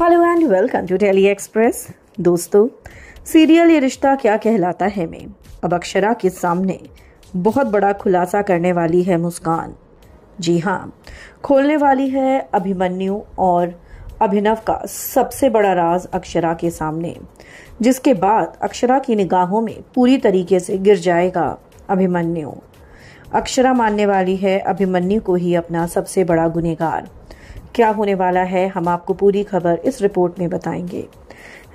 hello and welcome to Daily Express दोस्तों serial ये रिश्ता क्या कहलाता है मैं अब अक्षरा के सामने बहुत बड़ा खुलासा करने वाली है मुस्कान जी हाँ खोलने वाली है अभिमन्यु और अभिनव का सबसे बड़ा राज अक्षरा के सामने जिसके बाद अक्षरा की निगाहों में पूरी तरीके से गिर जाएगा अभिमन्यु अक्षरा मानने वाली है अभिमन्यु को ही अपना सबसे बड़ा गुनेगार क्या होने वाला है हम आपको पूरी खबर इस रिपोर्ट में बताएंगे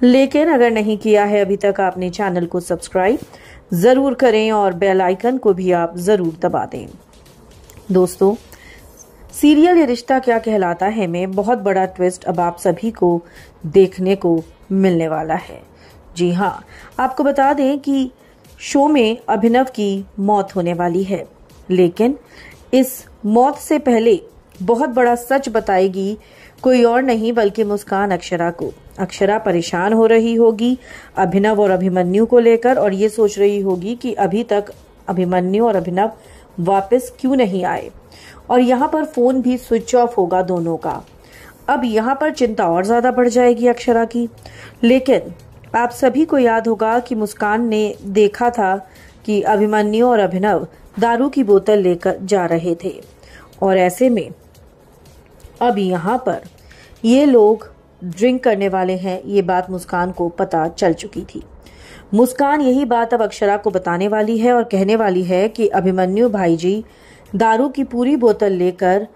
लेकिन अगर नहीं किया है अभी तक आपने चैनल को सब्सक्राइब ज़रूर करें और बेल आइकन को भी आप ज़रूर दबा दें दोस्तों सीरियल ये रिश्ता क्या कहलाता है में बहुत बड़ा ट्विस्ट अब आप सभी को देखने को मिलने वाला है जी हाँ आपको बता दें कि शो में अभिनव की मौत होने वाली है लेकिन इस मौत से पहले बहुत बड़ा सच बताएगी कोई और नहीं बल्कि मुस्कान अक्षरा को अक्षरा परेशान हो रही होगी अभिनव और अभिमन्यु को लेकर और ये सोच रही होगी कि अभी तक अभिमन्यु और अभिनव वापस क्यों नहीं आए और यहाँ पर फोन भी स्विच ऑफ होगा दोनों का अब यहाँ पर चिंता और ज्यादा बढ़ जाएगी अक्षरा की लेकिन आप सभी को याद होगा कि मुस्कान ने देखा था कि अभिमन्यु और अभिनव दारू की बोतल लेकर जा रहे थे और ऐसे में अब यहाँ पर ये लोग ड्रिंक करने वाले हैं ये बात मुस्कान को पता चल चुकी थी मुस्कान यही बात अब अक्षरा को बताने वाली है और कहने वाली है कि अभिमन्यु भाई जी दारू की पूरी बोतल लेकर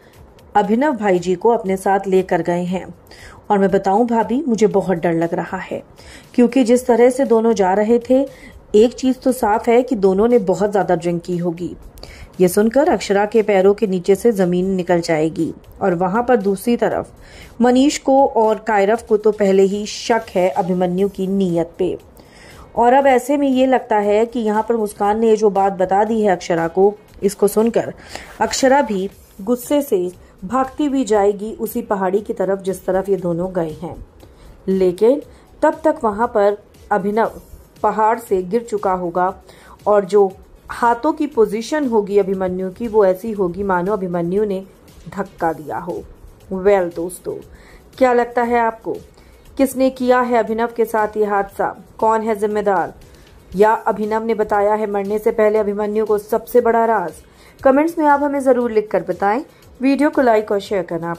अभिनव भाई जी को अपने साथ लेकर गए हैं और मैं बताऊं भाभी मुझे बहुत डर लग रहा है क्योंकि जिस तरह से दोनों जा रहे थे एक चीज तो साफ है कि दोनों ने बहुत ज्यादा ड्रिंक की होगी ये सुनकर अक्षरा के पैरों के नीचे से जमीन निकल जाएगी और वहां पर दूसरी तरफ मनीष को और कायरफ को तो पहले ही शक है अभिमन्यु की नीयत पे और अब ऐसे में ये लगता है कि यहाँ पर मुस्कान ने जो बात बता दी है अक्षरा को इसको सुनकर अक्षरा भी गुस्से से भागती भी जाएगी उसी पहाड़ी की तरफ जिस तरफ ये दोनों गए हैं लेकिन तब तक वहाँ पर अभिनव पहाड़ से गिर चुका होगा और जो हाथों की पोजीशन होगी अभिमन्यु की वो ऐसी होगी मानो अभिमन्यु ने धक्का दिया हो वेल well, दोस्तों क्या लगता है आपको किसने किया है अभिनव के साथ ये हादसा कौन है जिम्मेदार या अभिनव ने बताया है मरने से पहले अभिमन्यु को सबसे बड़ा राज कमेंट्स में आप हमें ज़रूर लिखकर बताएं वीडियो को लाइक और शेयर करना